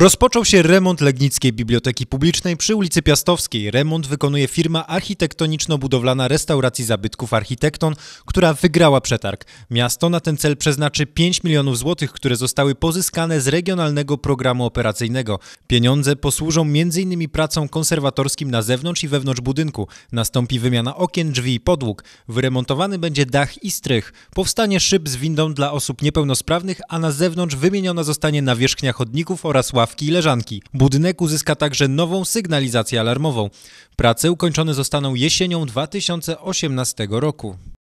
Rozpoczął się remont Legnickiej Biblioteki Publicznej przy ulicy Piastowskiej. Remont wykonuje firma architektoniczno-budowlana Restauracji Zabytków Architekton, która wygrała przetarg. Miasto na ten cel przeznaczy 5 milionów złotych, które zostały pozyskane z regionalnego programu operacyjnego. Pieniądze posłużą m.in. pracom konserwatorskim na zewnątrz i wewnątrz budynku. Nastąpi wymiana okien, drzwi i podłóg. Wyremontowany będzie dach i strych. Powstanie szyb z windą dla osób niepełnosprawnych, a na zewnątrz wymieniona zostanie nawierzchnia chodników oraz ław ławki i leżanki. Budynek uzyska także nową sygnalizację alarmową. Prace ukończone zostaną jesienią 2018 roku.